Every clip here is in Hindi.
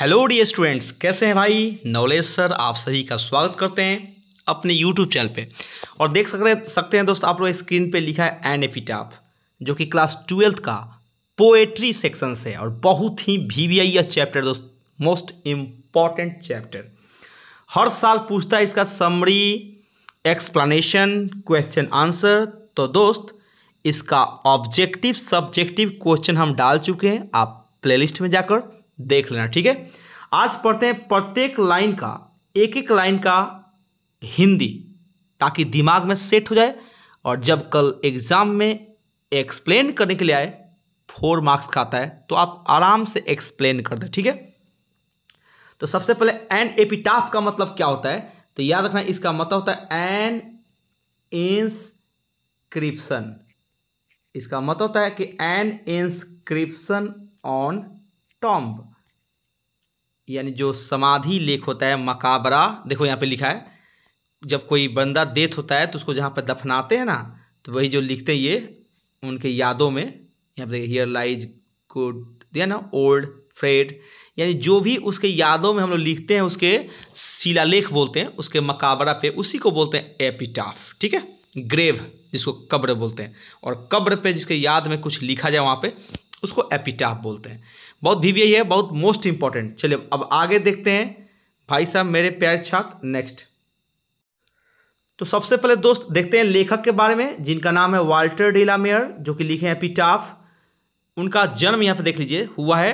हेलो डी स्टूडेंट्स कैसे हैं भाई नॉलेज सर आप सभी का स्वागत करते हैं अपने यूट्यूब चैनल पे और देख सक सकते हैं दोस्तों आप लोग स्क्रीन पे लिखा है एन एपिटाफ जो कि क्लास ट्वेल्थ का पोएट्री सेक्शन से और बहुत ही वी वी आई चैप्टर दोस्त मोस्ट इम्पॉर्टेंट चैप्टर हर साल पूछता है इसका समरी एक्सप्लानशन क्वेश्चन आंसर तो दोस्त इसका ऑब्जेक्टिव सब्जेक्टिव क्वेश्चन हम डाल चुके हैं आप प्लेलिस्ट में जाकर देख लेना ठीक है आज पढ़ते हैं प्रत्येक लाइन का एक एक लाइन का हिंदी ताकि दिमाग में सेट हो जाए और जब कल एग्ज़ाम में एक्सप्लेन करने के लिए आए फोर मार्क्स का आता है तो आप आराम से एक्सप्लेन कर दें ठीक है तो सबसे पहले एन एपिटाफ का मतलब क्या होता है तो याद रखना इसका मतलब होता है एन इंस्क्रिप्शन इसका मतलब होता है कि एन इंस्क्रिप्शन ऑन टॉम्ब यानी जो समाधि लेख होता है मकाबरा देखो यहाँ पे लिखा है जब कोई बंदा देत होता है तो उसको जहाँ पर दफनाते हैं ना तो वही जो लिखते हैं ये उनके यादों में यहाँ पे हियर लाइज गुड दिया ना ओल्ड फ्रेड यानी जो भी उसके यादों में हम लोग लिखते हैं उसके शिलालेख बोलते हैं उसके मकाबरा पे उसी को बोलते हैं एपिटाफ ठीक है ग्रेव जिसको कब्र बोलते हैं और कब्र पे जिसके याद में कुछ लिखा जाए वहाँ पे उसको एपिटाफ बोलते हैं बहुत भी है बहुत मोस्ट इंपॉर्टेंट चलिए अब आगे देखते हैं भाई साहब मेरे प्यार छात्र नेक्स्ट तो सबसे पहले दोस्त देखते हैं लेखक के बारे में जिनका नाम है वाल्टर डिलामेयर जो कि लिखे हैं एपिटाफ उनका जन्म यहाँ पे देख लीजिए हुआ है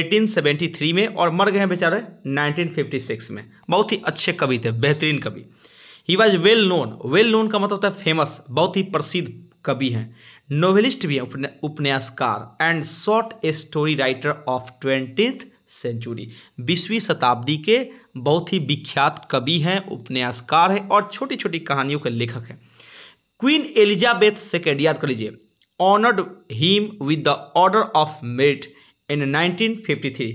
एटीन सेवेंटी थ्री में और मर गए हैं बेचारे नाइनटीन फिफ्टी सिक्स में बहुत ही अच्छे कवि थे बेहतरीन कवि he was well known well known का मतलब होता है फेमस बहुत ही प्रसिद्ध कवि हैं नोवेलिस्ट भी हैं उपन्यासकार and short story writer of twentieth century बीसवीं शताब्दी के बहुत ही विख्यात कवि हैं उपन्यासकार हैं और छोटी छोटी कहानियों के लेखक हैं क्वीन एलिजाबेथ सेकेंड याद कर लीजिए honoured him with the Order of Merit in 1953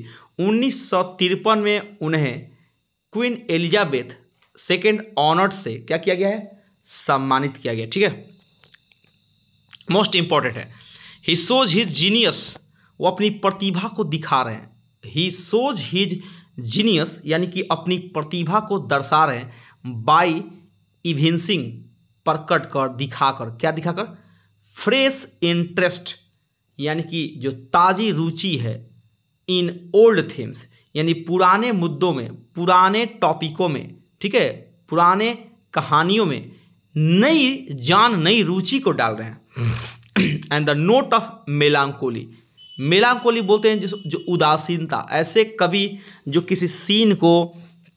तिरपन में उन्हें क्वीन एलिजाबेथ सेकेंड ऑनर्ड से क्या किया गया है सम्मानित किया गया ठीक है मोस्ट इम्पॉर्टेंट है ही सोज हिज जीनियस वो अपनी प्रतिभा को दिखा रहे हैं ही सोज हिज जीनियस यानी कि अपनी प्रतिभा को दर्शा रहे हैं बाई इविंसिंग प्रकट कर दिखाकर क्या दिखाकर फ्रेश इंटरेस्ट यानी कि जो ताज़ी रुचि है इन ओल्ड थिंग्स यानी पुराने मुद्दों में पुराने टॉपिकों में ठीक है पुराने कहानियों में नई जान नई रुचि को डाल रहे हैं and the note of melancholy melancholy बोलते हैं जिस जो उदासीनता ऐसे कवि जो किसी सीन को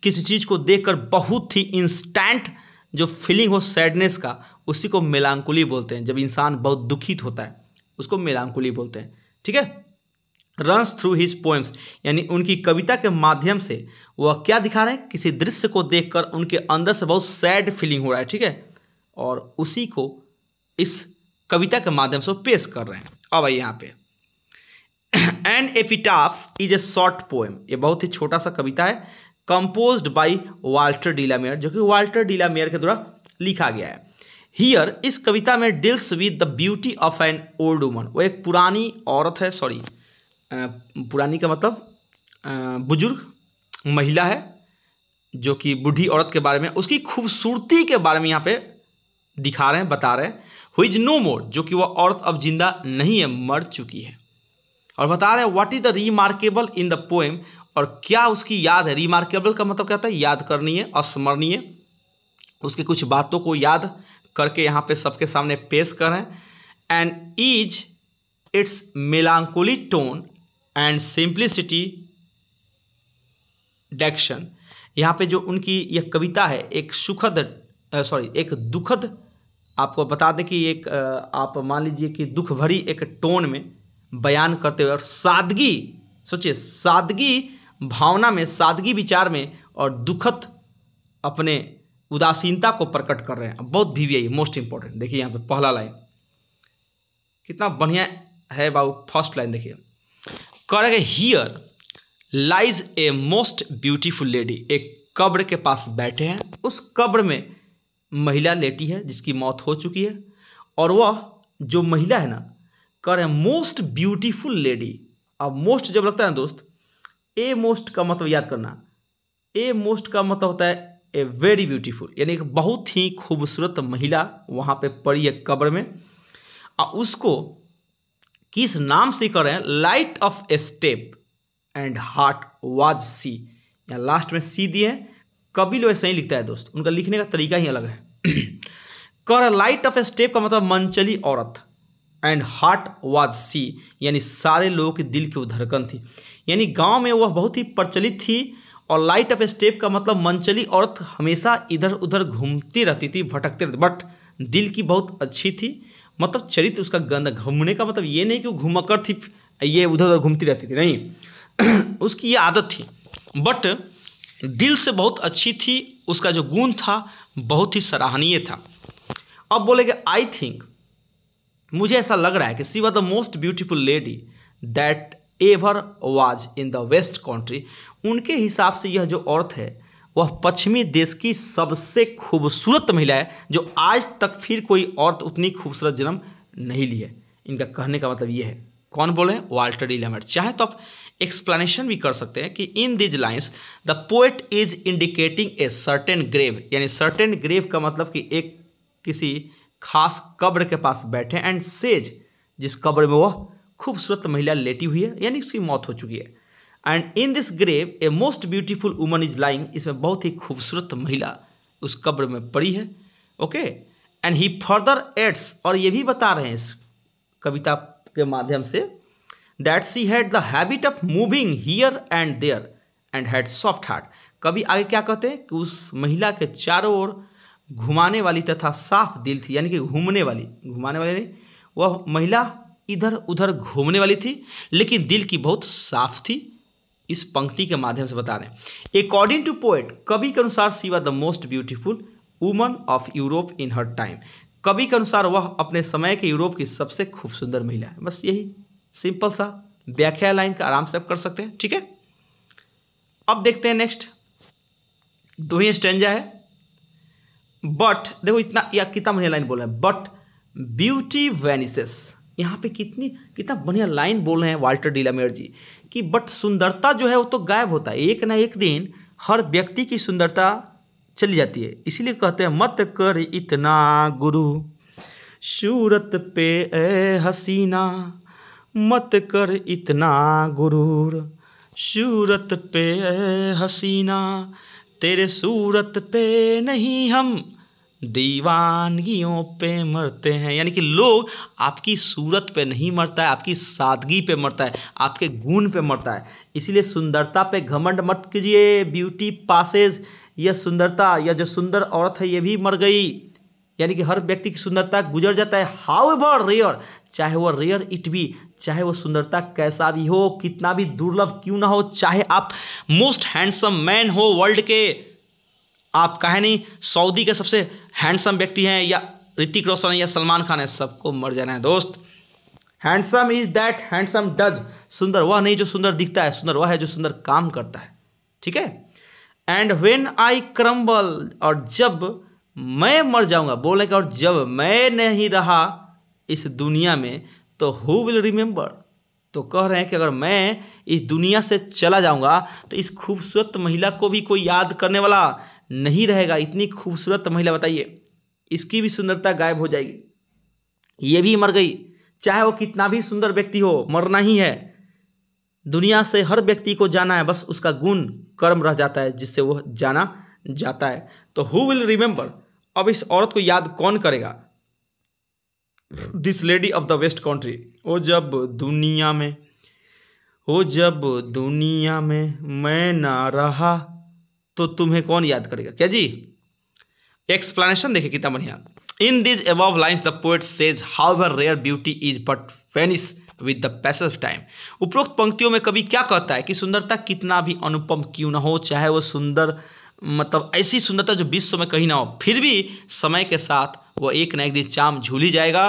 किसी चीज़ को देखकर बहुत ही इंस्टेंट जो फीलिंग हो सैडनेस का उसी को मेलांकोली बोलते हैं जब इंसान बहुत दुखित होता है उसको मेलांकोली बोलते हैं ठीक है रन्स थ्रू हिज पोएम्स यानी उनकी कविता के माध्यम से वह क्या दिखा रहे हैं किसी दृश्य को देखकर उनके अंदर से बहुत सैड फीलिंग हो रहा है ठीक है और उसी को इस कविता के माध्यम से पेश कर रहे हैं अब आइए यहाँ पे an epitaph is a short poem ये बहुत ही छोटा सा कविता है कंपोज बाई वाल्टर डीलामेयर जो कि वाल्टर डीलामेयर के द्वारा लिखा गया है हियर इस कविता में deals with the beauty of an old woman वो एक पुरानी औरत है सॉरी पुरानी का मतलब बुजुर्ग महिला है जो कि बूढ़ी औरत के बारे में उसकी खूबसूरती के बारे में यहाँ पे दिखा रहे हैं बता रहे हैं हु इज नो मोर जो कि वह औरत अब जिंदा नहीं है मर चुकी है और बता रहे हैं what is the remarkable in the poem और क्या उसकी याद है रिमार्केबल का मतलब क्या होता है याद करनी है अस्मरणीय उसके कुछ बातों को याद करके यहाँ पे सबके सामने पेश करें and is its melancholy tone and simplicity diction यहाँ पे जो उनकी यह कविता है एक सुखद सॉरी एक दुखद आपको बता दें कि एक आप मान लीजिए कि दुख भरी एक टोन में बयान करते हुए और सादगी सोचिए सादगी भावना में सादगी विचार में और दुखद अपने उदासीनता को प्रकट कर रहे हैं बहुत भी वी मोस्ट इंपॉर्टेंट देखिए यहाँ पे पहला लाइन कितना बढ़िया है बाबू फर्स्ट लाइन देखिए करेगा here lies a most beautiful lady एक कब्र के पास बैठे हैं उस कब्र में महिला लेटी है जिसकी मौत हो चुकी है और वह जो महिला है ना कह रहे हैं मोस्ट ब्यूटीफुल लेडी अब मोस्ट जब लगता है ना दोस्त ए मोस्ट का मतलब याद करना ए मोस्ट का मतलब होता है ए वेरी ब्यूटीफुल यानी एक बहुत ही खूबसूरत महिला वहाँ पे पड़ी है कब्र में और उसको किस नाम से कह रहे हैं light of a step and heart was she या लास्ट में सी दिए कबील ऐसे ही लिखता है दोस्त उनका लिखने का तरीका ही अलग है कर लाइट ऑफ स्टेप का मतलब मनचली औरत एंड हार्ट वाज सी यानी सारे लोगों के दिल की धड़कन थी यानी गांव में वह बहुत ही प्रचलित थी और लाइट ऑफ स्टेप का मतलब मनचली औरत हमेशा इधर उधर घूमती रहती थी भटकती रहती बट दिल की बहुत अच्छी थी मतलब चरित्र उसका गंदा घूमने का मतलब ये नहीं कि वो घूमकर थी ये उधर उधर घूमती रहती थी नहीं उसकी ये आदत थी बट दिल से बहुत अच्छी थी उसका जो गुण था बहुत ही सराहनीय था अब बोलेंगे आई थिंक मुझे ऐसा लग रहा है कि she was the most beautiful lady that ever was in the west country उनके हिसाब से यह जो औरत है वह पश्चिमी देश की सबसे खूबसूरत महिला है जो आज तक फिर कोई औरत उतनी खूबसूरत जन्म नहीं ली है इनका कहने का मतलब ये है कौन बोले वाल्टर इलेमेंट चाहे तो आप एक्सप्लेनेशन भी कर सकते हैं कि in these lines the poet is indicating a certain grave यानी सर्टेन ग्रेव का मतलब कि एक किसी खास कब्र के पास बैठे एंड सेज जिस कब्र में वह खूबसूरत महिला लेटी हुई है यानी उसकी मौत हो चुकी है and in this grave a most beautiful woman is lying इसमें बहुत ही खूबसूरत महिला उस कब्र में पड़ी है okay and he further adds और ये भी बता रहे हैं इस कविता के माध्यम से that she had the habit of moving here and there and had soft heart कभी आगे क्या कहते हैं कि उस महिला के चारों ओर घुमाने वाली तथा साफ दिल थी यानी कि घूमने वाली घुमाने वाली नहीं वह महिला इधर उधर घूमने वाली थी लेकिन दिल की बहुत साफ थी इस पंक्ति के माध्यम से बता रहे हैं अकॉर्डिंग टू पोएट कवि के अनुसार she was the most beautiful woman of Europe in her time कवि के अनुसार वह अपने समय के यूरोप की सबसे खूबसूरत महिला है बस यही सिंपल सा व्याख्या लाइन का आराम से आप कर सकते हैं ठीक है अब देखते हैं नेक्स्ट दो ही स्टेंजा है बट देखो इतना या कितना बढ़िया लाइन बोल रहे हैं बट ब्यूटी वेनिसेस यहाँ पे कितनी कितना बढ़िया लाइन बोल रहे हैं वाल्टर डिलामेयर जी कि बट सुंदरता जो है वो तो गायब होता है एक ना एक दिन हर व्यक्ति की सुंदरता चली जाती है इसीलिए कहते हैं मत कर इतना गुरु सूरत पे ए हसीना मत कर इतना गुरूर सूरत पे ए हसीना तेरे सूरत पे नहीं हम दीवानगियों पे मरते हैं यानी कि लोग आपकी सूरत पे नहीं मरता है आपकी सादगी पे मरता है आपके गुण पे मरता है इसीलिए सुंदरता पे घमंड मत कीजिए ब्यूटी पासेज यह सुंदरता या जो सुंदर औरत है ये भी मर गई यानी कि हर व्यक्ति की सुंदरता गुजर जाता है हाउ एवर रेयर चाहे वह रेयर इट भी चाहे वह सुंदरता कैसा भी हो कितना भी दुर्लभ क्यों ना हो चाहे आप मोस्ट हैंडसम मैन हो वर्ल्ड के आप कहे नहीं सऊदी के सबसे हैंडसम व्यक्ति हैं या ऋतिक रोशन है या सलमान खान है सबको मर जाना है दोस्त handsome is that handsome does सुंदर वह नहीं जो सुंदर दिखता है सुंदर वह है जो सुंदर काम करता है ठीक है एंड वेन आई क्रम्बल और जब मैं मर जाऊंगा बोले कि और जब मैं नहीं रहा इस दुनिया में तो हु विल रिमेंबर तो कह रहे हैं कि अगर मैं इस दुनिया से चला जाऊंगा तो इस खूबसूरत महिला को भी कोई याद करने वाला नहीं रहेगा इतनी खूबसूरत महिला बताइए इसकी भी सुंदरता गायब हो जाएगी ये भी मर गई चाहे वो कितना भी सुंदर व्यक्ति हो मरना ही है दुनिया से हर व्यक्ति को जाना है बस उसका गुण कर्म रह जाता है जिससे वह जाना जाता है तो हु विल रिमेंबर अब इस औरत को याद कौन करेगा this lady of the west country वो जब दुनिया में वो जब दुनिया में मैं ना रहा तो तुम्हें कौन याद करेगा क्या जी एक्सप्लेनेशन देखिए कितना बढ़िया in these above lines the poet says however rare beauty is but vanishes with the pace of time उपरोक्त पंक्तियों में कभी क्या कहता है कि सुंदरता कितना भी अनुपम क्यों ना हो चाहे वो सुंदर मतलब ऐसी सुंदरता जो विश्व में कहीं ना हो फिर भी समय के साथ वह एक ना एक दिन चाम झूली जाएगा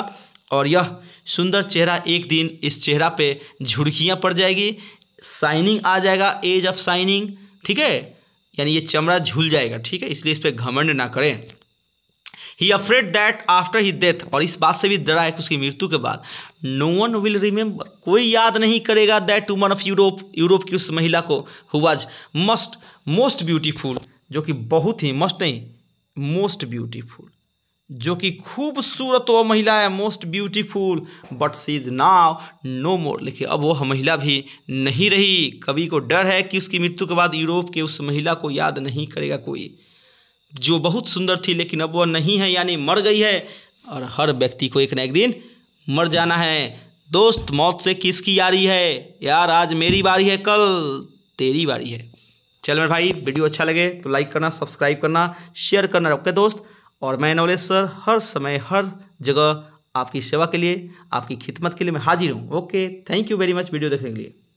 और यह सुंदर चेहरा एक दिन इस चेहरा पे झुड़कियाँ पड़ जाएगी साइनिंग आ जाएगा एज ऑफ साइनिंग ठीक है यानी ये चमड़ा झूल जाएगा ठीक है इसलिए इस पर घमंड ना करें he afraid that after he death और इस बात से भी डरा है कि उसकी मृत्यु के बाद नो वन विल रिमेंबर कोई याद नहीं करेगा that woman of Europe Europe की उस महिला को who was must most beautiful जो कि बहुत ही मस्ट नहीं मोस्ट ब्यूटीफुल जो कि खूबसूरत वह महिला है most beautiful but she is now no more लेकिन अब वह महिला भी नहीं रही कवि को डर है कि उसकी मृत्यु के बाद यूरोप के उस महिला को याद नहीं करेगा कोई जो बहुत सुंदर थी लेकिन अब वह नहीं है यानी मर गई है और हर व्यक्ति को एक ना एक दिन मर जाना है दोस्त मौत से किसकी यारी है यार आज मेरी बारी है कल तेरी बारी है चल मेरे भाई वीडियो अच्छा लगे तो लाइक करना सब्सक्राइब करना शेयर करना ओके दोस्त और मैं नॉलेज सर हर समय हर जगह आपकी सेवा के लिए आपकी खिदमत के लिए मैं हाजिर हूँ okay thank you very much video देखने के लिए